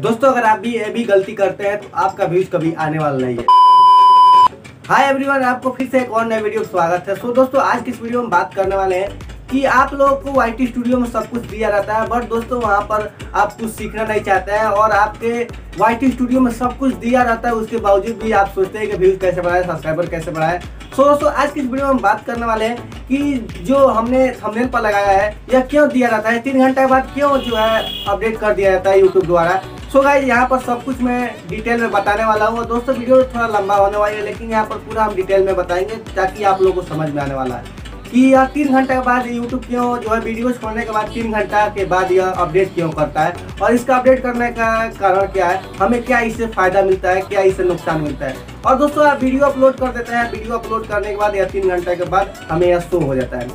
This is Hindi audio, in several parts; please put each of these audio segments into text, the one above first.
दोस्तों अगर आप भी ये भी गलती करते हैं तो आपका व्यूज कभी आने वाला नहीं है हाय एवरीवन आपको फिर से एक और नए वीडियो स्वागत है सो so, दोस्तों आज किस वीडियो में बात करने वाले हैं कि आप लोगों को आई स्टूडियो में सब कुछ दिया जाता है बट दोस्तों वहाँ पर आप कुछ सीखना नहीं चाहते हैं और आपके वाई टी स्टूडियो में सब कुछ दिया जाता है उसके बावजूद भी आप सोचते हैं कि व्यूज कैसे बढ़ाए सब्सक्राइबर कैसे बढ़ाए सो दोस्तों आज की इस वीडियो में हम बात करने वाले हैं कि जो हमने थंबनेल पर लगाया है यह क्यों दिया जाता है तीन घंटा बाद क्यों जो है अपडेट कर दिया जाता है यूट्यूब द्वारा सो so गाइज यहाँ पर सब कुछ मैं डिटेल में बताने वाला हूँ दोस्तों वीडियो थोड़ा लंबा होने वाली है लेकिन यहाँ पर पूरा हम डिटेल में बताएंगे ताकि आप लोगों को समझ में आने वाला है कि यह तीन घंटे के बाद यूट्यूब क्यों जो है वीडियोज खोलने के बाद तीन घंटा के बाद यह अपडेट क्यों करता है और इसका अपडेट करने का कारण क्या है हमें क्या इससे फ़ायदा मिलता है क्या इससे नुकसान मिलता है और दोस्तों आप वीडियो अपलोड कर देते हैं वीडियो अपलोड करने के बाद या तीन घंटे के बाद हमें यह शो हो जाता है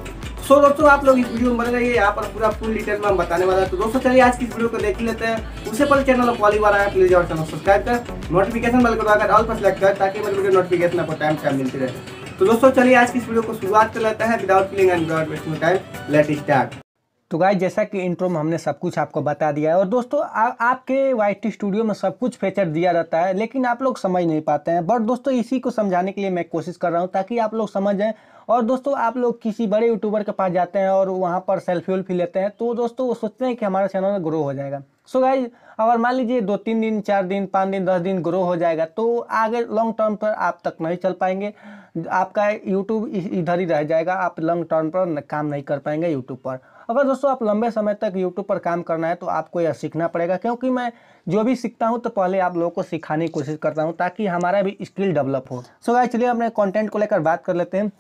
सो so, दोस्तों आप लोग इस वीडियो में बने रहिए यहाँ पर पूरा फुल डिटेल में हम बताने वाला है तो दोस्तों चलिए आज की इस वीडियो को देख लेते हैं उससे पहले चैनल पर पहली बार आया प्लीज और चैनल सब्सक्राइब कर नोटिफिकेशन बेल को दबाकर ऑल पर सेलेक्ट कर ताकि मेरे वीडियो नोटिफिकेशन आपको टाइम टाइम मिलती रहे तो दोस्तों चलिए आज की इस वीडियो को शुरुआत कर लेते हैं without filling and without wasting time let start तो गाय जैसा कि इंट्रो में हमने सब कुछ आपको बता दिया है और दोस्तों आ, आपके वाई टी स्टूडियो में सब कुछ फीचर दिया रहता है लेकिन आप लोग समझ नहीं पाते हैं बट दोस्तों इसी को समझाने के लिए मैं कोशिश कर रहा हूँ ताकि आप लोग समझ जाएँ और दोस्तों आप लोग किसी बड़े यूट्यूबर के पास जाते हैं और वहाँ पर सेल्फी वेल्फी लेते हैं तो दोस्तों वो सोचते हैं कि हमारा चैनल ग्रो हो जाएगा सो so गाइज अगर मान लीजिए दो तीन दिन चार दिन पाँच दिन दस दिन ग्रो हो जाएगा तो आगे लॉन्ग टर्म पर आप तक नहीं चल पाएंगे आपका यूट्यूब इधर ही रह जाएगा आप लॉन्ग टर्म पर काम नहीं कर पाएंगे यूट्यूब पर अगर दोस्तों आप लंबे समय तक यूट्यूब पर काम करना है तो आपको यह सीखना पड़ेगा क्योंकि मैं जो भी सीखता हूँ तो पहले आप लोगों को सिखाने की कोशिश करता हूँ ताकि हमारा भी स्किल डेवलप हो सो गाइस चलिए अपने कंटेंट को लेकर बात कर लेते हैं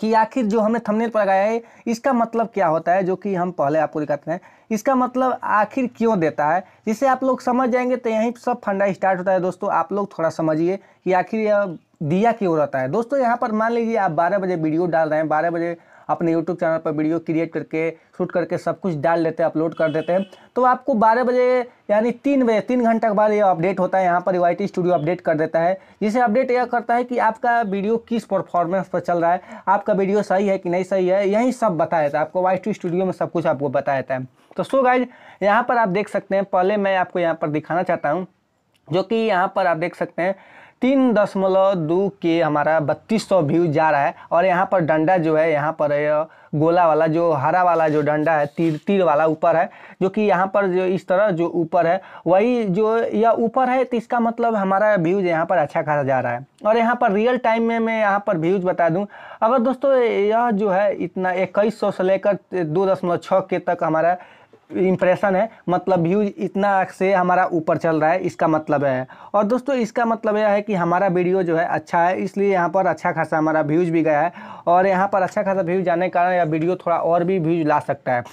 कि आखिर जो हमने थंबनेल पर लगाया है इसका मतलब क्या होता है जो कि हम पहले आपको दिखाते हैं इसका मतलब आखिर क्यों देता है जिसे आप लोग समझ जाएंगे तो यहीं सब फंडा स्टार्ट होता है दोस्तों आप लोग थोड़ा समझिए कि आखिर यह दिया क्यों रहता है दोस्तों यहाँ पर मान लीजिए आप बारह बजे वीडियो डाल रहे हैं बारह बजे अपने यूट्यूब चैनल पर वीडियो क्रिएट करके शूट करके सब कुछ डाल देते हैं अपलोड कर देते हैं तो आपको 12 बजे यानी तीन बजे तीन घंटे के बाद ये अपडेट होता है यहाँ पर वाई स्टूडियो अपडेट कर देता है जिसे अपडेट यह करता है कि आपका वीडियो किस परफॉर्मेंस पर चल रहा है आपका वीडियो सही है कि नहीं सही है यही सब बताया था आपको वाई स्टूडियो में सब कुछ आपको बताया था तो सो गाइज यहाँ पर आप देख सकते हैं पहले मैं आपको यहाँ पर दिखाना चाहता हूँ जो कि यहाँ पर आप देख सकते हैं तीन दशमलव दो के हमारा बत्तीस सौ व्यू जा रहा है और यहाँ पर डंडा जो है यहाँ पर गोला वाला जो हरा वाला जो डंडा है तीर तीर वाला ऊपर है जो कि यहाँ पर जो इस तरह जो ऊपर है वही जो यह ऊपर है तो इसका मतलब हमारा व्यूज़ यहाँ पर अच्छा खासा जा रहा है और यहाँ पर रियल टाइम में मैं यहाँ पर व्यूज़ बता दूँ अगर दोस्तों यह जो है इतना इक्कीस सौ से लेकर दो दशमलव छः के तक हमारा इम्प्रेशन है मतलब व्यूज इतना से हमारा ऊपर चल रहा है इसका मतलब है और दोस्तों इसका मतलब यह है कि हमारा वीडियो जो है अच्छा है इसलिए यहाँ पर अच्छा खासा हमारा व्यूज़ भी गया है और यहाँ पर अच्छा खासा व्यूज़ जाने के कारण यह वीडियो थोड़ा और भी व्यूज़ ला सकता है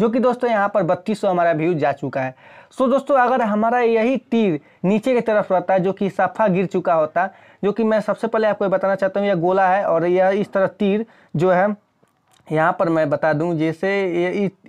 जो कि दोस्तों यहाँ पर बत्तीस हमारा व्यूज जा चुका है सो दोस्तों अगर हमारा यही तीर नीचे की तरफ रहता है जो कि सफ़ा गिर चुका होता जो कि मैं सबसे पहले आपको बताना चाहता हूँ यह गोला है और यह इस तरह तीर जो है यहाँ पर मैं बता दूँ जैसे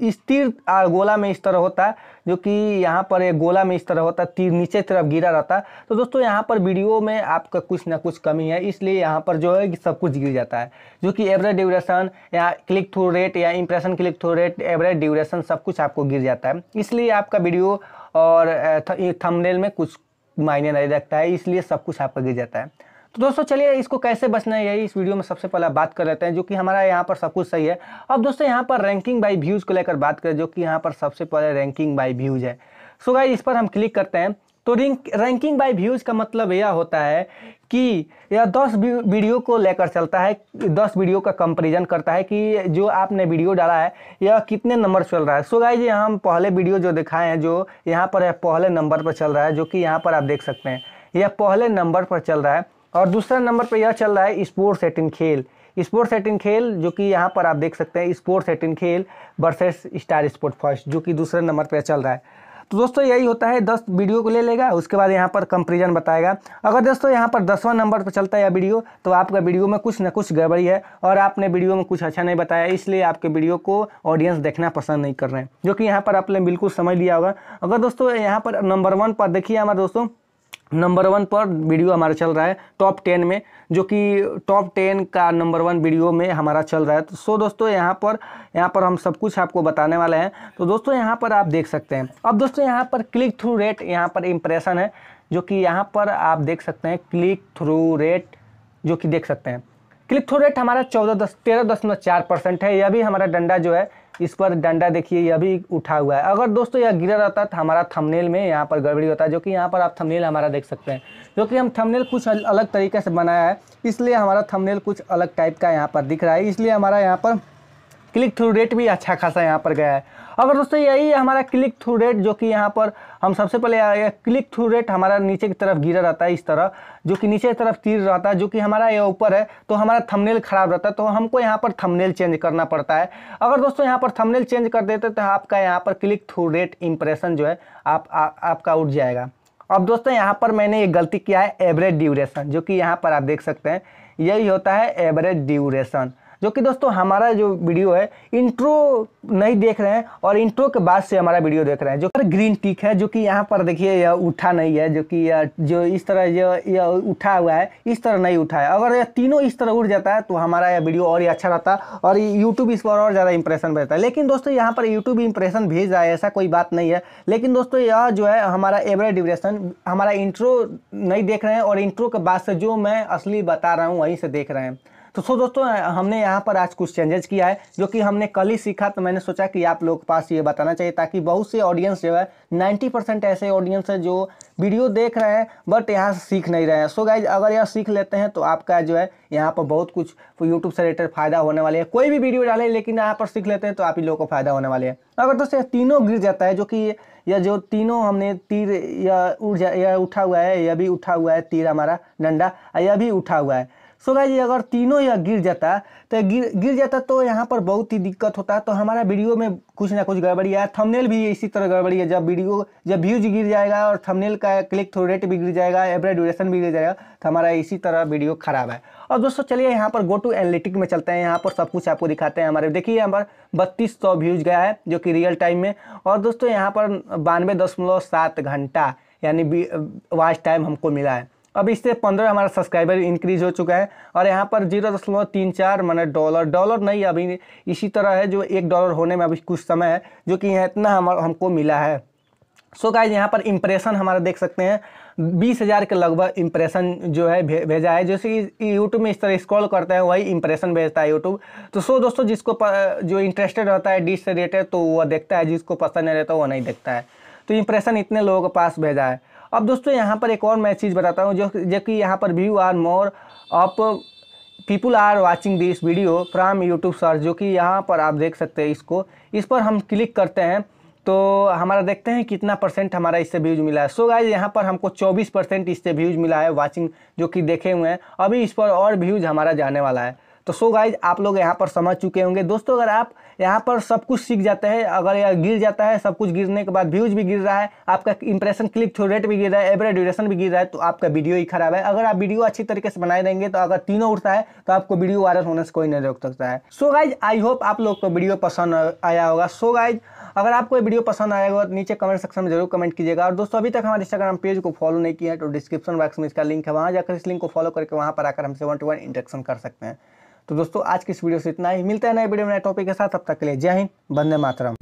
इस तीर गोला में इस तरह होता है जो कि यहाँ पर एक गोला में इस तरह होता है तीर नीचे तरफ गिरा रहता तो दोस्तों यहाँ पर वीडियो में आपका कुछ ना कुछ कमी है इसलिए यहाँ पर जो है कि सब कुछ गिर जाता है जो कि एवरेज ड्यूरेशन या क्लिक थ्रू रेट या impression click through rate average duration सब कुछ आपको गिर जाता है इसलिए आपका वीडियो और थमनेल में कुछ मायने नहीं रखता है इसलिए सब कुछ आपका गिर जाता है तो दोस्तों चलिए इसको कैसे बचना है यही इस वीडियो में सबसे पहले बात कर लेते हैं जो कि हमारा यहाँ पर सब कुछ सही है अब दोस्तों यहाँ पर रैंकिंग बाई व्यूज़ को लेकर बात करें जो कि यहाँ पर सबसे पहले रैंकिंग बाई व्यूज़ है सो गाइज इस पर हम क्लिक करते हैं तो रैंकिंग बाई व्यूज़ का मतलब यह होता है कि यह दस वीडियो को लेकर चलता है दस वीडियो का कंपेरिजन करता है कि जो आपने वीडियो डाला है यह कितने नंबर चल रहा है सो गाइज हम पहले वीडियो जो दिखाए हैं जो यहाँ पर है पहले नंबर पर चल रहा है जो कि यहाँ पर आप देख सकते हैं यह पहले नंबर पर चल रहा है और दूसरा नंबर पर यह चल रहा है स्पोर्ट्स इन खेल स्पोर्ट्स इन खेल जो कि यहाँ पर आप देख सकते हैं स्पोर्ट्स इन खेल वर्सेस स्टार स्पोर्ट फर्स्ट जो कि दूसरे नंबर पर चल रहा है तो दोस्तों यही होता है दस वीडियो को ले लेगा उसके बाद यहाँ पर कंपेरिजन बताएगा अगर दोस्तों यहाँ पर दसवां नंबर पर चलता है यह वीडियो तो आपका वीडियो में कुछ ना कुछ गड़बड़ी है और आपने वीडियो में कुछ अच्छा नहीं बताया इसलिए आपके वीडियो को ऑडियंस देखना पसंद नहीं कर रहे हैं जो कि यहाँ पर आपने बिल्कुल समझ लिया होगा अगर दोस्तों यहाँ पर नंबर वन पर देखिए हमारे दोस्तों नंबर वन पर वीडियो हमारा चल रहा है टॉप टेन में जो कि टॉप टेन का नंबर वन वीडियो में हमारा चल रहा है तो सो दोस्तों यहाँ पर यहाँ पर हम सब कुछ आपको बताने वाले हैं तो दोस्तों यहाँ पर आप देख सकते हैं अब दोस्तों यहाँ पर क्लिक थ्रू रेट यहाँ पर इम्प्रेशन है जो कि यहाँ पर आप देख सकते हैं क्लिक थ्रू रेट जो कि देख सकते हैं क्लिक थ्रू रेट हमारा चौदह दस तेरह दशमलव चार परसेंट है यह भी हमारा डंडा जो है इस पर डंडा देखिए यह भी उठा हुआ है अगर दोस्तों यह गिरा रहता तो हमारा थंबनेल में यहाँ पर गड़बड़ी होता है जो कि यहाँ पर आप थंबनेल हमारा देख सकते हैं जो कि हम थंबनेल कुछ अलग तरीके से बनाया है इसलिए हमारा थंबनेल कुछ अलग टाइप का यहाँ पर दिख रहा है इसलिए हमारा यहाँ पर क्लिक थ्रू रेट भी अच्छा खासा यहाँ पर गया है अगर दोस्तों यही है हमारा क्लिक थ्रू रेट जो कि यहाँ पर हम सबसे पहले आया क्लिक थ्रू रेट हमारा नीचे की तरफ गिरा रहता है इस तरह जो कि नीचे की तरफ तीर रहता है जो कि हमारा ये ऊपर है तो हमारा थमनेल खराब रहता है तो हमको यहाँ पर थमनेल चेंज करना पड़ता है अगर दोस्तों यहाँ पर थमनेल चेंज कर देते तो आपका यहाँ पर क्लिक थ्रू रेट इंप्रेशन जो है आप आ, आपका उठ जाएगा अब दोस्तों यहाँ पर मैंने ये गलती किया है एवरेज ड्यूरेशन जो कि यहाँ पर आप देख सकते हैं यही होता है एवरेज ड्यूरेशन जो कि दोस्तों हमारा जो वीडियो है इंट्रो नहीं देख रहे हैं और इंट्रो के बाद से हमारा वीडियो देख रहे हैं जो ग्रीन टिक है जो कि यहाँ पर देखिए यह उठा नहीं है जो कि जो इस तरह यह उठा हुआ है इस तरह नहीं उठा है अगर यह तीनों इस तरह उठ जाता है तो हमारा यह वीडियो और ही अच्छा रहता और यूट्यूब इस पर और ज़्यादा इंप्रेशन भेजता है लेकिन दोस्तों यहाँ पर यूट्यूब इंप्रेशन भेज रहा है ऐसा कोई बात नहीं है लेकिन दोस्तों यह जो है हमारा एवरेज ड्यूरेशन हमारा इंट्रो नहीं देख रहे हैं और इंट्रो के बाद से जो मैं असली बता रहा हूँ वहीं से देख रहे हैं तो सो दोस्तों हमने यहाँ पर आज कुछ चेंजेस किया है जो कि हमने कल ही सीखा तो मैंने सोचा कि आप लोग के पास ये बताना चाहिए ताकि बहुत से ऑडियंस जो है 90 परसेंट ऐसे ऑडियंस है जो वीडियो देख रहे हैं बट यहाँ से सीख नहीं रहे हैं सो गाइज अगर यहाँ सीख लेते हैं तो आपका जो है यहाँ पर बहुत कुछ यूट्यूब से रिलेटेड फायदा होने वाले है कोई भी वीडियो डाले लेकिन यहाँ पर सीख लेते हैं तो आप ही लोगों को फायदा होने वाले है अगर दोस्तों तीनों गिर जाता है जो कि यह जो तीनों हमने तीर यह उठ जा उठा हुआ है यह भी उठा हुआ है तीर हमारा डंडा यह भी उठा हुआ है सो गाइज अगर तीनों या गिर जाता तो गिर गिर जाता तो यहाँ पर बहुत ही दिक्कत होता तो हमारा वीडियो में कुछ ना कुछ गड़बड़ी है थंबनेल भी इसी तरह गड़बड़ी है जब वीडियो जब व्यूज गिर जाएगा और थंबनेल का क्लिक थ्रू रेट भी गिर जाएगा एवरेज ड्यूरेशन भी गिर जाएगा तो हमारा इसी तरह वीडियो खराब है और दोस्तों चलिए यहाँ पर गो टू एनालिटिक में चलते हैं यहाँ पर सब कुछ आपको दिखाते हैं हमारे देखिए यहाँ पर बत्तीस सौ व्यूज गया है जो कि रियल टाइम में और दोस्तों यहाँ पर बानवे दशमलव सात घंटा यानी वाच टाइम uh, हमको मिला है अब इससे पंद्रह हमारा सब्सक्राइबर इंक्रीज हो चुका है और यहाँ पर जीरो दशमलव तीन चार मैंने डॉलर डॉलर नहीं अभी इसी तरह है जो एक डॉलर होने में अभी कुछ समय है जो कि यहाँ इतना हम, हमको मिला है सो so गाइज यहाँ पर इम्प्रेशन हमारा देख सकते हैं बीस हज़ार के लगभग इम्प्रेशन जो है भे, भेजा है जैसे यूट्यूब में इस तरह स्क्रॉल करते हैं वही इम्प्रेशन भेजता है यूट्यूब तो सो दोस्तों जिसको प, जो इंटरेस्टेड रहता है डिश से रिलेटेड तो वह देखता है जिसको पसंद नहीं रहता वो नहीं देखता है तो इम्प्रेशन इतने लोगों के पास भेजा है अब दोस्तों यहाँ पर एक और मैं चीज़ बताता हूँ जो जो कि यहाँ पर view are more up people are watching this video from YouTube sir जो कि यहाँ पर आप देख सकते हैं इसको इस पर हम क्लिक करते हैं तो हमारा देखते हैं कितना परसेंट हमारा इससे व्यूज मिला है सो गाइज यहाँ पर हमको 24 परसेंट इससे व्यूज मिला है वाचिंग जो कि देखे हुए हैं अभी इस पर और व्यूज हमारा जाने वाला है तो सो गाइज आप लोग यहाँ पर समझ चुके होंगे दोस्तों अगर आप यहाँ पर सब कुछ सीख जाते हैं अगर यह गिर जाता है सब कुछ गिरने के बाद व्यूज भी गिर रहा है आपका इंप्रेशन क्लिक थ्रू रेट भी गिर रहा है एवरेज ड्यूरेशन भी गिर रहा है तो आपका वीडियो ही खराब है अगर आप वीडियो अच्छी तरीके से बनाए देंगे तो अगर तीनों उठता है तो आपको वीडियो वायरल होने से कोई नहीं रोक सकता है सो गाइज आई होप आप लोग को वीडियो पसंद आया होगा सो गाइज अगर आपको वीडियो पसंद आया होगा तो नीचे कमेंट सेक्शन में जरूर कमेंट कीजिएगा और दोस्तों अभी तक हमारे इंस्टाग्राम पेज को फॉलो नहीं किया है तो डिस्क्रिप्शन बॉक्स में इसका लिंक है वहाँ जाकर इस लिंक को फॉलो करके वहाँ पर आकर हमसे वन टू वन इंटरेक्शन कर सकते हैं तो दोस्तों आज की इस वीडियो से इतना ही मिलता है नए वीडियो में नए टॉपिक के साथ अब तक के लिए जय हिंद बंदे मातरम